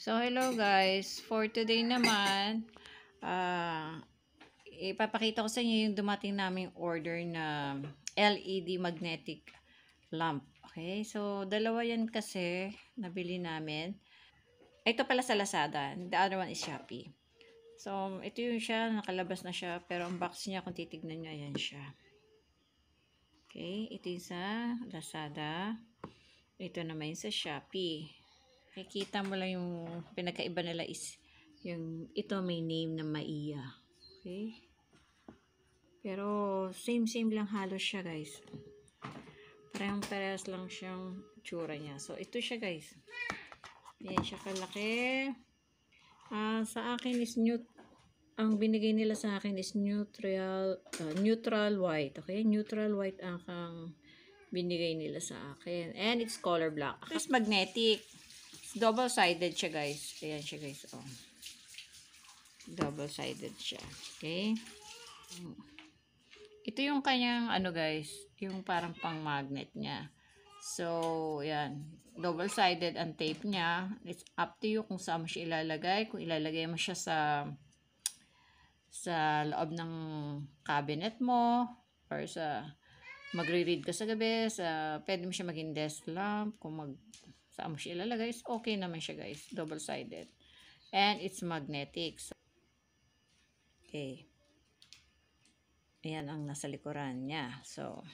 So, hello guys. For today naman, uh, ipapakita ko sa inyo yung dumating naming order na LED magnetic lamp. Okay? So, dalawa yan kasi nabili namin. Ito pala sa Lazada. The other one is Shopee. So, ito yung siya. Nakalabas na siya. Pero ang box niya, kung titignan nyo, ayan siya. Okay? Ito yung sa Lazada. Ito naman yung sa Shopee. Nakikita mo lang yung pinagkaiba nila is yung ito may name na Maia. Okay? Pero same-same lang halos siya guys. Parehong parehas lang siyang tsura niya. So ito siya guys. Ayan siya kalaki. Uh, sa akin is new ang binigay nila sa akin is neutral uh, neutral white. Okay? Neutral white ang binigay nila sa akin. And it's color black. It's magnetic. Double-sided siya, guys. Ayan siya, guys. Oh. Double-sided siya. Okay? Ito yung kanyang, ano, guys, yung parang pang-magnet niya. So, yan. Double-sided ang tape niya. It's up to you kung saan mo siya ilalagay. Kung ilalagay mo siya sa sa loob ng cabinet mo or sa magre-read ka sa gabi, sa pwede mo siya maging desk lamp kung mag saan mo siya ilalagay is okay naman siya guys double sided and it's magnetic so, okay ayan ang nasa likuran niya so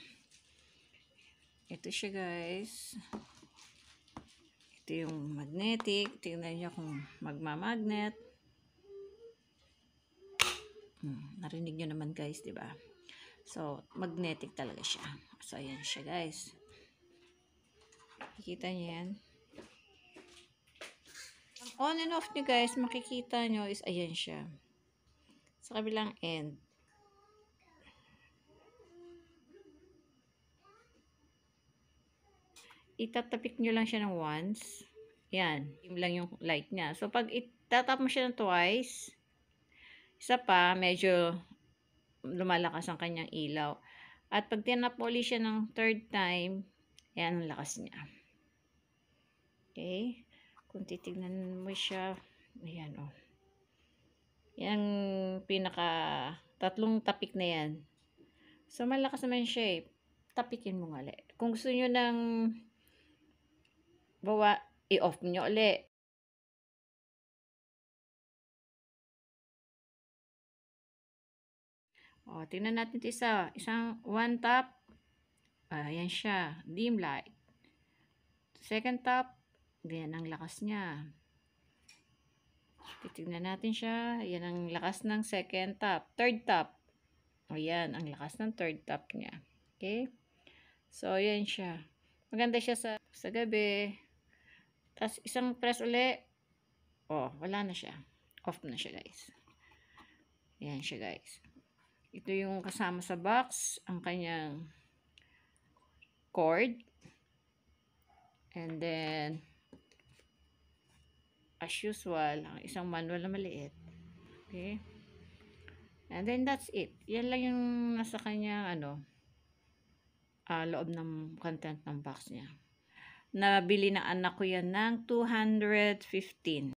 ito siya guys ito yung magnetic tingnan niyo kung magmamagnet hmm, narinig niyo naman guys di ba so magnetic talaga siya so ayan siya guys Nakikita niyo yan. on and off niyo guys, makikita niyo is ayan siya. Sa kabilang end. itatapik nyo lang siya ng once. Yan. Dim lang yung light niya. So, pag itatap mo siya ng twice, isa pa, medyo lumalakas ang kanyang ilaw. At pag tinap mo ulit siya ng third time, yan ang lakas niya. Okay? Kung titignan mo siya, ayan o. Oh. Yan pinaka tatlong topic na yan. So, malakas naman siya eh. Tapikin mo nga ulit. Kung gusto nyo ng bawa, i-off nyo ulit. O, oh, tingnan natin ito isa. Isang one top. Ayan siya. Dim light. Second top. Ganyan ang lakas niya. Titignan natin siya. Ayan ang lakas ng second top. Third top. Ayan, ang lakas ng third top niya. Okay? So, ayan siya. Maganda siya sa, sa gabi. Tapos, isang press uli. Oh, wala na siya. Off na siya, guys. Ayan siya, guys. Ito yung kasama sa box. Ang kanyang cord. And then, as usual, ang isang manual na maliit. Okay? And then that's it. Yan lang yung nasa kanya ano, uh, loob ng content ng box niya. Nabili na anak ko yan ng 215.